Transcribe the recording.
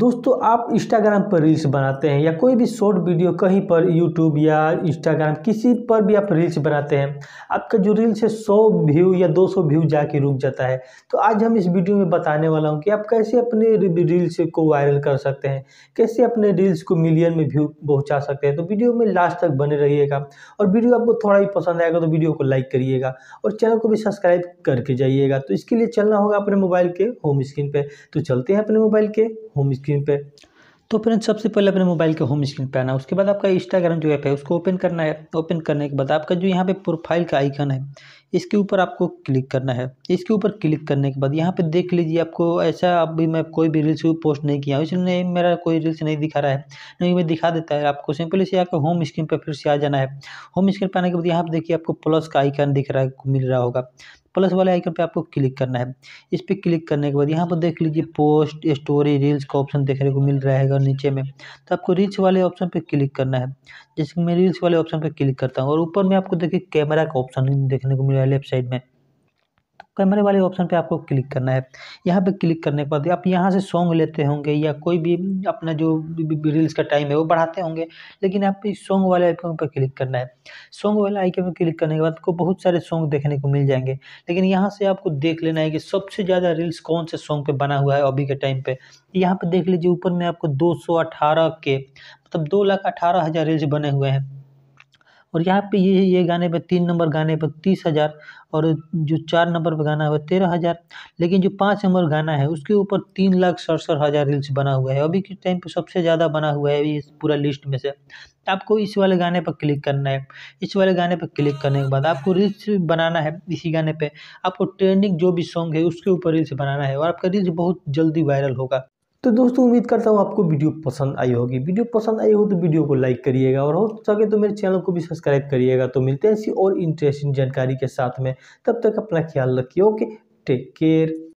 दोस्तों आप इंस्टाग्राम पर रील्स बनाते हैं या कोई भी शॉर्ट वीडियो कहीं पर यूट्यूब या इंस्टाग्राम किसी पर भी आप रील्स बनाते हैं आपका जो रील्स है सौ व्यू या दो सौ व्यू जाके रुक जाता है तो आज हम इस वीडियो में बताने वाला हूं कि आप कैसे अपने रील्स को वायरल कर सकते हैं कैसे अपने रील्स को मिलियन में व्यू पहुँचा सकते हैं तो वीडियो में लास्ट तक बने रहिएगा और वीडियो आपको थोड़ा ही पसंद आएगा तो वीडियो को लाइक करिएगा और चैनल को भी सब्सक्राइब करके जाइएगा तो इसके लिए चलना होगा अपने मोबाइल के होम स्क्रीन पर तो चलते हैं अपने मोबाइल के होम स्क्रीन स्क्रीन पे तो फ्रेंड्स सबसे पहले अपने मोबाइल के होम स्क्रीन पे आना है उसके बाद आपका इंस्टाग्राम जो ऐप है उसको ओपन करना है ओपन करने के बाद आपका जो यहाँ पे प्रोफाइल का आइकन है इसके ऊपर आपको क्लिक करना है इसके ऊपर क्लिक करने के बाद यहाँ पे देख लीजिए आपको ऐसा अभी मैं कोई भी रील्स पोस्ट नहीं किया इसलिए इसलिए मेरा कोई रील्स नहीं दिखा रहा है नहीं मैं दिखा देता है आपको सिंपली से आकर होम स्क्रीन पर फिर से आ जाना है होम स्क्रीन पर आने के बाद यहाँ पर देखिए आपको प्लस का आइकन दिख रहा है मिल रहा होगा प्लस वाले आइकन पे आपको क्लिक करना है इस पर क्लिक करने के बाद यहाँ पर देख लीजिए पोस्ट स्टोरी रील्स का ऑप्शन देखने को मिल रहा है नीचे में तो आपको रील्स वाले ऑप्शन पर क्लिक करना है जैसे कि मैं रील्स वाले ऑप्शन पर क्लिक करता हूँ और ऊपर में आपको देखिए कैमरा का ऑप्शन देखने को मिल रहा है लेफ्ट साइड में कैमरे वाले ऑप्शन पे आपको क्लिक करना है यहाँ पे क्लिक करने के बाद आप यहाँ से सॉन्ग लेते होंगे या कोई भी अपना जो रील्स का टाइम है वो बढ़ाते होंगे लेकिन आप इस सॉन्ग वाले आइकन पर क्लिक करना है सॉन्ग वाले आइकन पर क्लिक करने के बाद आपको बहुत सारे सॉन्ग देखने को मिल जाएंगे लेकिन यहाँ से आपको देख लेना है कि सबसे ज़्यादा रील्स कौन से सॉन्ग पर बना हुआ है अभी के टाइम पर यहाँ पर देख लीजिए ऊपर में आपको दो के मतलब दो लाख अठारह हज़ार रील्स बने हुए हैं और यहाँ पे ये ये गाने पे तीन नंबर गाने पर तीस हज़ार और जो चार नंबर पर गाना है तेरह हज़ार लेकिन जो पाँच नंबर गाना है उसके ऊपर तीन लाख सड़सठ हज़ार रील्स बना हुआ है अभी के टाइम पे सबसे ज़्यादा बना हुआ है इस पूरा लिस्ट में से आपको इस वाले गाने पर क्लिक करना है इस वाले गाने पर क्लिक करने के बाद आपको रील्स बनाना है इसी गाने पर आपको ट्रेंडिंग जो भी सॉन्ग है उसके ऊपर रील्स बनाना है और आपका रील्स बहुत जल्दी वायरल होगा तो दोस्तों उम्मीद करता हूँ आपको वीडियो पसंद आई होगी वीडियो पसंद आई हो तो वीडियो को लाइक करिएगा और हो सके तो मेरे चैनल को भी सब्सक्राइब करिएगा तो मिलते हैं ऐसी और इंटरेस्टिंग जानकारी के साथ में तब तक अपना ख्याल रखिए ओके टेक केयर